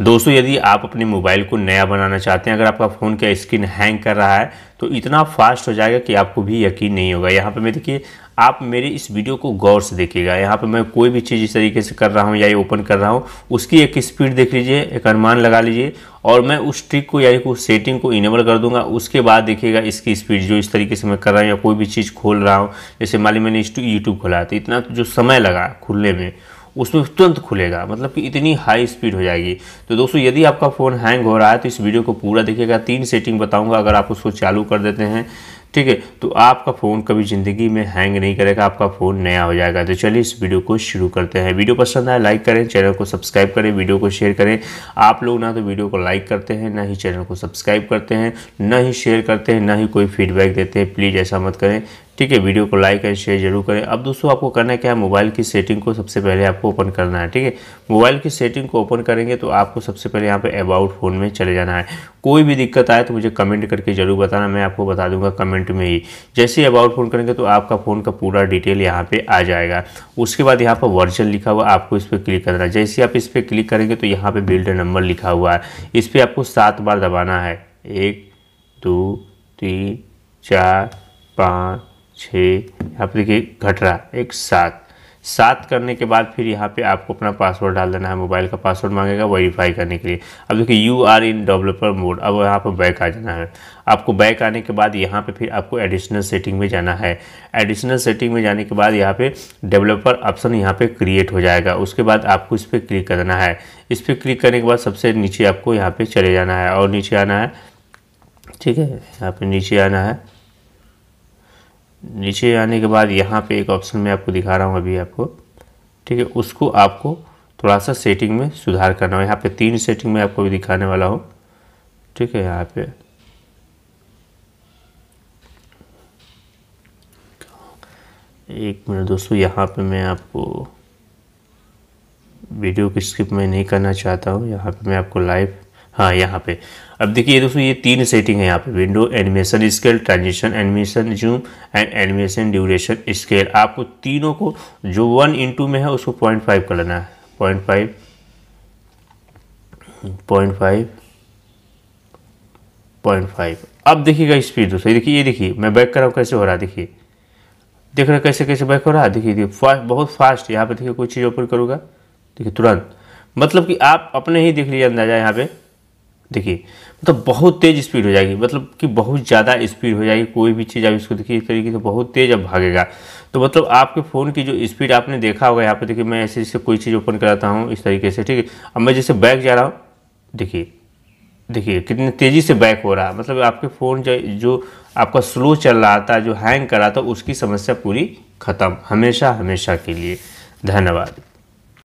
दोस्तों यदि आप अपने मोबाइल को नया बनाना चाहते हैं अगर आपका फ़ोन का स्क्रीन हैंग कर रहा है तो इतना फास्ट हो जाएगा कि आपको भी यकीन नहीं होगा यहाँ पे मैं देखिए आप मेरे इस वीडियो को गौर से देखिएगा यहाँ पे मैं कोई भी चीज़ इस तरीके से कर रहा हूँ या ये ओपन कर रहा हूँ उसकी एक स्पीड देख लीजिए एक अनुमान लगा लीजिए और मैं उस ट्रिक को या उस सेटिंग को इनेबल कर दूंगा उसके बाद देखिएगा इसकी स्पीड जो इस तरीके से मैं कर रहा हूँ या कोई भी चीज़ खोल रहा हूँ जैसे मान ली मैंने यूट्यूब खोला तो इतना जो समय लगा खुलने में उसमें तुरंत खुलेगा मतलब कि इतनी हाई स्पीड हो जाएगी तो दोस्तों यदि आपका फ़ोन हैंग हो रहा है तो इस वीडियो को पूरा देखिएगा तीन सेटिंग बताऊंगा अगर आप उसको चालू कर देते हैं ठीक है तो आपका फ़ोन कभी ज़िंदगी में हैंग नहीं करेगा आपका फ़ोन नया हो जाएगा तो चलिए इस वीडियो को शुरू करते हैं वीडियो पसंद आए लाइक करें चैनल को सब्सक्राइब करें वीडियो को शेयर करें आप लोग ना तो वीडियो को लाइक करते हैं ना ही चैनल को सब्सक्राइब करते हैं ना ही शेयर करते हैं ना ही कोई फीडबैक देते हैं प्लीज़ ऐसा मत करें ठीक है वीडियो को लाइक एंड शेयर जरूर करें अब दोस्तों आपको करना क्या है मोबाइल की सेटिंग को सबसे पहले आपको ओपन करना है ठीक है मोबाइल की सेटिंग को ओपन करेंगे तो आपको सबसे पहले यहाँ पे अबाउट फ़ोन में चले जाना है कोई भी दिक्कत आए तो मुझे कमेंट करके ज़रूर बताना मैं आपको बता दूंगा कमेंट में ही जैसे ही अबाउट फ़ोन करेंगे तो आपका फ़ोन का पूरा डिटेल यहाँ पर आ जाएगा उसके बाद यहाँ पर वर्जन लिखा हुआ आपको इस पर क्लिक करना है जैसे आप इस पर क्लिक करेंगे तो यहाँ पर बिल्डर नंबर लिखा हुआ है इस पर आपको सात बार दबाना है एक दो तीन चार पाँच छः यहाँ पर देखिए घट रहा एक सात सात करने के बाद फिर यहाँ पे आपको अपना पासवर्ड डाल देना है मोबाइल का पासवर्ड मांगेगा वेरीफाई करने के लिए अब देखिए you are in developer mode अब यहाँ पर बैक आ जाना है आपको बैक आने के बाद यहाँ पे फिर आपको एडिशनल सेटिंग में जाना है एडिशनल सेटिंग में जाने के बाद यहाँ पे डेवलपर ऑप्शन यहाँ पे क्रिएट हो जाएगा उसके बाद आपको इस पर क्लिक करना है इस पर क्लिक करने के बाद सबसे नीचे आपको यहाँ पर चले जाना है और नीचे आना है ठीक है यहाँ पर नीचे आना है नीचे आने के बाद यहाँ पे एक ऑप्शन मैं आपको दिखा रहा हूँ अभी आपको ठीक है उसको आपको थोड़ा सा सेटिंग में सुधार करना हो यहाँ पे तीन सेटिंग में आपको भी दिखाने वाला हूँ ठीक है यहाँ पे एक मिनट दोस्तों यहाँ पे मैं आपको वीडियो की स्क्रिप्ट में नहीं करना चाहता हूँ यहाँ पे मैं आपको लाइव हाँ यहाँ पे अब देखिए दोस्तों ये तीन सेटिंग है यहाँ पे window animation scale transition animation zoom and animation duration scale आपको तीनों को जो वन इंटू में है उसको पॉइंट फाइव कर लेना है point five point five point five अब देखिएगा स्पीड दोस्तों देखिए ये देखिए मैं बैक कर रहा हूँ कैसे हो रहा है देखिए देख रहे कैसे कैसे बैक हो रहा है देखिए देखिए फास्ट बहुत फास्ट यहाँ पे देखिए कोई चीज़ ओपन करूँगा देखिए तुरंत मतलब कि आप अपने ही देख लीजिए अंदाजा यहाँ पे देखिए मतलब बहुत तेज़ स्पीड हो जाएगी मतलब कि बहुत ज़्यादा स्पीड हो जाएगी कोई भी चीज़ आप इसको देखिए इस तरीके से बहुत तेज़ अब भागेगा तो मतलब आपके फ़ोन की जो स्पीड आपने देखा होगा यहाँ पे देखिए मैं ऐसे जैसे कोई चीज़ ओपन कराता हूँ इस तरीके से ठीक है अब मैं जैसे बैक जा रहा हूँ देखिए देखिए कितनी तेज़ी से बैक हो रहा है मतलब आपके फ़ोन जो जो आपका स्लो चल रहा था जो हैंग कर रहा था उसकी समस्या पूरी ख़त्म हमेशा हमेशा के लिए धन्यवाद